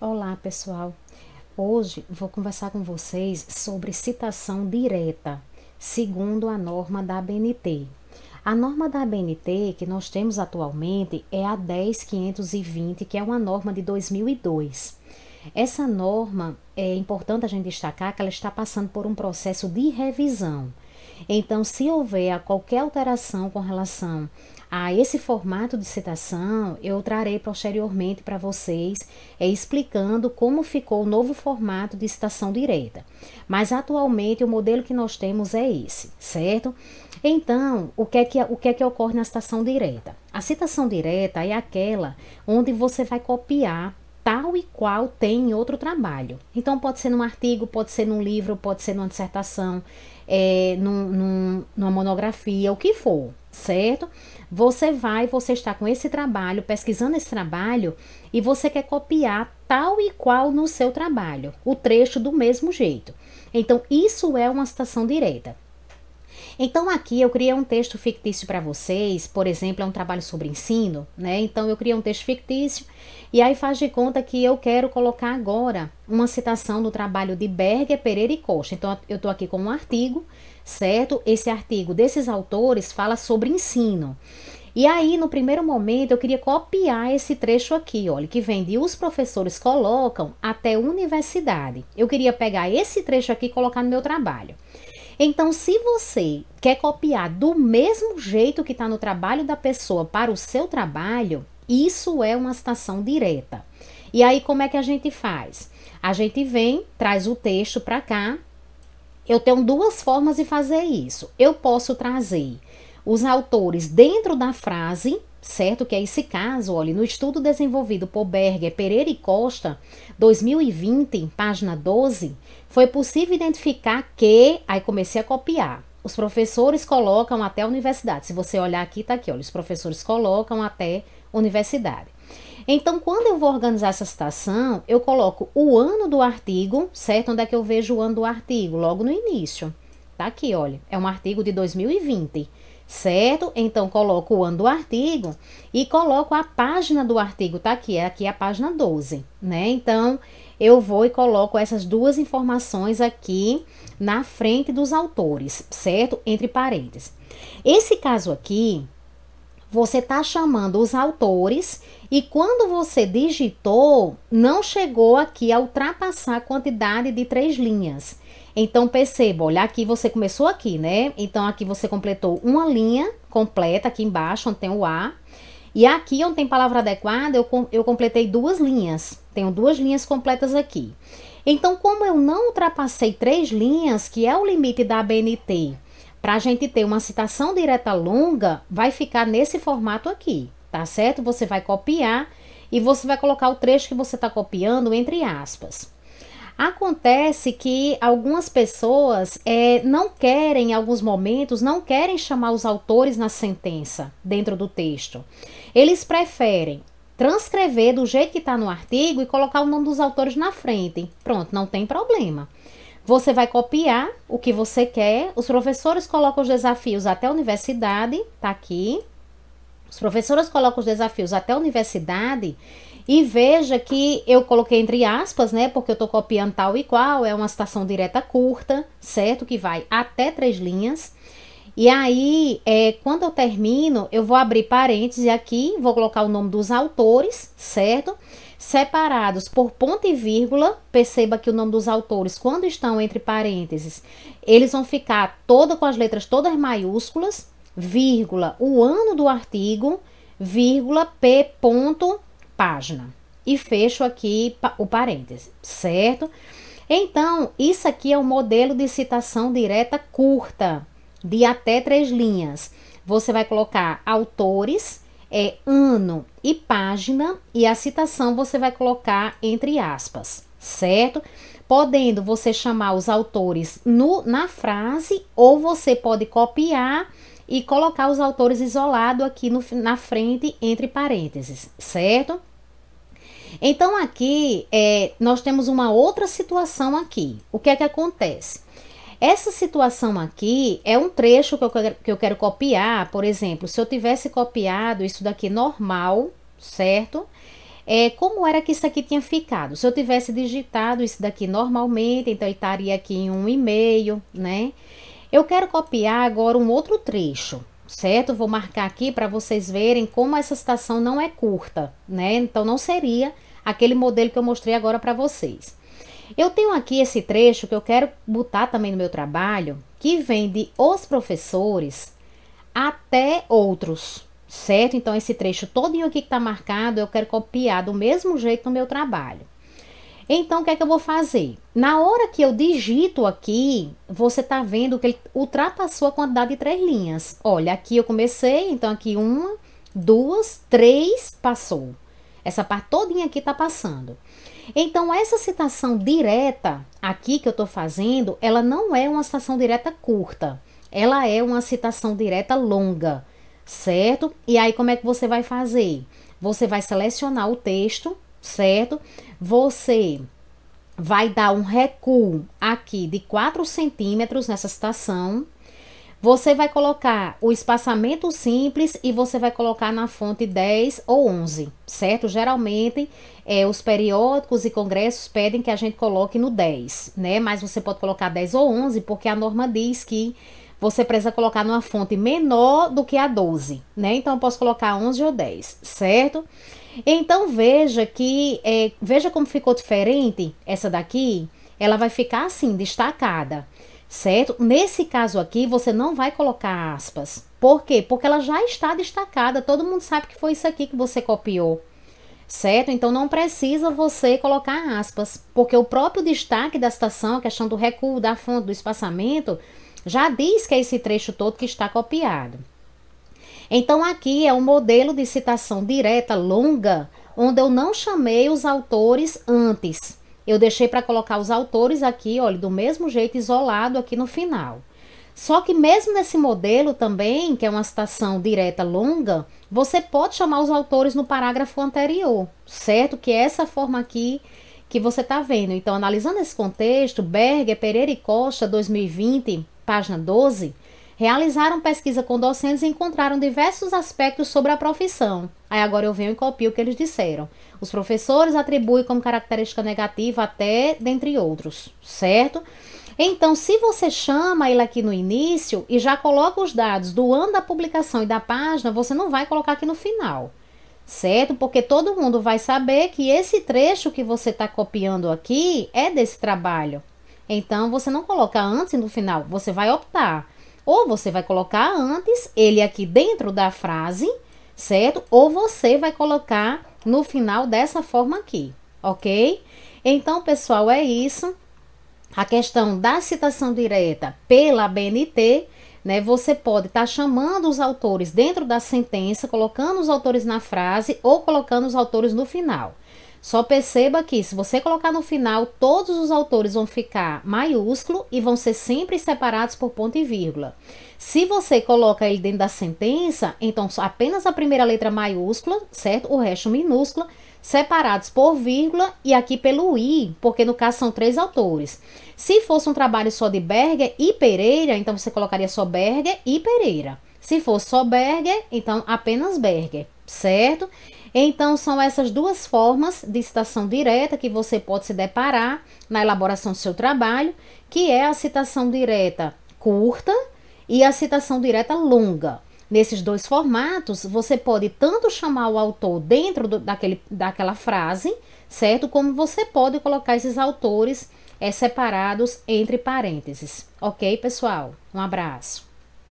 Olá, pessoal. Hoje vou conversar com vocês sobre citação direta, segundo a norma da ABNT. A norma da ABNT que nós temos atualmente é a 10520, que é uma norma de 2002. Essa norma é importante a gente destacar que ela está passando por um processo de revisão. Então, se houver qualquer alteração com relação a esse formato de citação eu trarei posteriormente para vocês, é, explicando como ficou o novo formato de citação direta. Mas atualmente o modelo que nós temos é esse, certo? Então, o que é que, o que, é que ocorre na citação direta? A citação direta é aquela onde você vai copiar tal e qual tem em outro trabalho. Então, pode ser num artigo, pode ser num livro, pode ser numa dissertação, é, num, num, numa monografia, o que for certo? Você vai, você está com esse trabalho, pesquisando esse trabalho e você quer copiar tal e qual no seu trabalho, o trecho do mesmo jeito. Então, isso é uma citação direta. Então aqui eu criei um texto fictício para vocês, por exemplo, é um trabalho sobre ensino, né? Então eu criei um texto fictício e aí faz de conta que eu quero colocar agora uma citação do trabalho de Berger, Pereira e Costa. Então eu estou aqui com um artigo, certo? Esse artigo desses autores fala sobre ensino. E aí, no primeiro momento, eu queria copiar esse trecho aqui, olha, que vem de os professores colocam até universidade. Eu queria pegar esse trecho aqui e colocar no meu trabalho. Então, se você quer copiar do mesmo jeito que está no trabalho da pessoa para o seu trabalho, isso é uma citação direta. E aí, como é que a gente faz? A gente vem, traz o texto para cá. Eu tenho duas formas de fazer isso. Eu posso trazer os autores dentro da frase certo? Que é esse caso, olha, no estudo desenvolvido por Berger, Pereira e Costa, 2020, página 12, foi possível identificar que, aí comecei a copiar, os professores colocam até a universidade. Se você olhar aqui, tá aqui, olha, os professores colocam até universidade. Então, quando eu vou organizar essa citação, eu coloco o ano do artigo, certo? Onde é que eu vejo o ano do artigo? Logo no início. Tá aqui, olha. É um artigo de 2020 certo? Então, coloco o ano do artigo e coloco a página do artigo, tá aqui, é aqui a página 12, né? Então, eu vou e coloco essas duas informações aqui na frente dos autores, certo? Entre parênteses. Esse caso aqui, você tá chamando os autores e quando você digitou, não chegou aqui a ultrapassar a quantidade de três linhas. Então perceba, olha aqui, você começou aqui, né? Então aqui você completou uma linha completa aqui embaixo, onde tem o A. E aqui onde tem palavra adequada, eu, eu completei duas linhas. Tenho duas linhas completas aqui. Então, como eu não ultrapassei três linhas, que é o limite da ABNT, para a gente ter uma citação direta longa, vai ficar nesse formato aqui, tá certo? Você vai copiar e você vai colocar o trecho que você está copiando entre aspas. Acontece que algumas pessoas é, não querem, em alguns momentos, não querem chamar os autores na sentença, dentro do texto. Eles preferem transcrever do jeito que está no artigo e colocar o nome dos autores na frente. Pronto, não tem problema. Você vai copiar o que você quer, os professores colocam os desafios até a universidade, tá aqui, as professoras colocam os desafios até a universidade e veja que eu coloquei entre aspas, né? Porque eu estou copiando tal e qual, é uma citação direta curta, certo? Que vai até três linhas. E aí, é, quando eu termino, eu vou abrir parênteses aqui, vou colocar o nome dos autores, certo? Separados por ponto e vírgula, perceba que o nome dos autores, quando estão entre parênteses, eles vão ficar todos com as letras todas maiúsculas, vírgula, o ano do artigo, vírgula, p ponto, página. E fecho aqui o parêntese, certo? Então, isso aqui é o um modelo de citação direta curta, de até três linhas. Você vai colocar autores, é, ano e página, e a citação você vai colocar entre aspas, certo? Podendo você chamar os autores no, na frase, ou você pode copiar e colocar os autores isolado aqui no, na frente entre parênteses, certo? Então aqui é, nós temos uma outra situação aqui. O que é que acontece? Essa situação aqui é um trecho que eu, quero, que eu quero copiar, por exemplo, se eu tivesse copiado isso daqui normal, certo? É, como era que isso aqui tinha ficado? Se eu tivesse digitado isso daqui normalmente, então ele estaria aqui em um e-mail, né? Eu quero copiar agora um outro trecho, certo? Vou marcar aqui para vocês verem como essa citação não é curta, né? Então não seria aquele modelo que eu mostrei agora para vocês. Eu tenho aqui esse trecho que eu quero botar também no meu trabalho, que vem de os professores até outros, certo? Então esse trecho todinho aqui que está marcado, eu quero copiar do mesmo jeito no meu trabalho. Então, o que é que eu vou fazer? Na hora que eu digito aqui, você tá vendo que ele ultrapassou a quantidade de três linhas. Olha, aqui eu comecei, então aqui uma, duas, três, passou. Essa parte todinha aqui tá passando. Então, essa citação direta aqui que eu tô fazendo, ela não é uma citação direta curta. Ela é uma citação direta longa, certo? E aí, como é que você vai fazer? Você vai selecionar o texto certo? Você vai dar um recuo aqui de 4 centímetros nessa citação. Você vai colocar o espaçamento simples e você vai colocar na fonte 10 ou 11, certo? Geralmente, é, os periódicos e congressos pedem que a gente coloque no 10, né? Mas você pode colocar 10 ou 11, porque a norma diz que você precisa colocar numa fonte menor do que a 12, né? Então, eu posso colocar 11 ou 10, certo? Certo? Então veja que é, veja como ficou diferente essa daqui. Ela vai ficar assim destacada, certo? Nesse caso aqui você não vai colocar aspas. Por quê? Porque ela já está destacada. Todo mundo sabe que foi isso aqui que você copiou, certo? Então não precisa você colocar aspas, porque o próprio destaque da citação, a questão do recuo, da fonte, do espaçamento, já diz que é esse trecho todo que está copiado. Então, aqui é um modelo de citação direta, longa, onde eu não chamei os autores antes. Eu deixei para colocar os autores aqui, olha, do mesmo jeito, isolado aqui no final. Só que mesmo nesse modelo também, que é uma citação direta longa, você pode chamar os autores no parágrafo anterior, certo? Que é essa forma aqui que você está vendo. Então, analisando esse contexto, Berger, Pereira e Costa, 2020, página 12, Realizaram pesquisa com docentes e encontraram diversos aspectos sobre a profissão. Aí agora eu venho e copio o que eles disseram. Os professores atribuem como característica negativa até, dentre outros, certo? Então, se você chama ele aqui no início e já coloca os dados do ano da publicação e da página, você não vai colocar aqui no final, certo? Porque todo mundo vai saber que esse trecho que você está copiando aqui é desse trabalho. Então, você não coloca antes e no final, você vai optar. Ou você vai colocar antes, ele aqui dentro da frase, certo? Ou você vai colocar no final dessa forma aqui, ok? Então, pessoal, é isso. A questão da citação direta pela BNT, né? Você pode estar tá chamando os autores dentro da sentença, colocando os autores na frase ou colocando os autores no final. Só perceba que se você colocar no final, todos os autores vão ficar maiúsculo e vão ser sempre separados por ponto e vírgula. Se você coloca ele dentro da sentença, então apenas a primeira letra maiúscula, certo? O resto minúscula, separados por vírgula e aqui pelo i, porque no caso são três autores. Se fosse um trabalho só de Berger e Pereira, então você colocaria só Berger e Pereira. Se fosse só Berger, então apenas Berger, certo? Então, são essas duas formas de citação direta que você pode se deparar na elaboração do seu trabalho, que é a citação direta curta e a citação direta longa. Nesses dois formatos, você pode tanto chamar o autor dentro do, daquele, daquela frase, certo? Como você pode colocar esses autores é, separados entre parênteses. Ok, pessoal? Um abraço.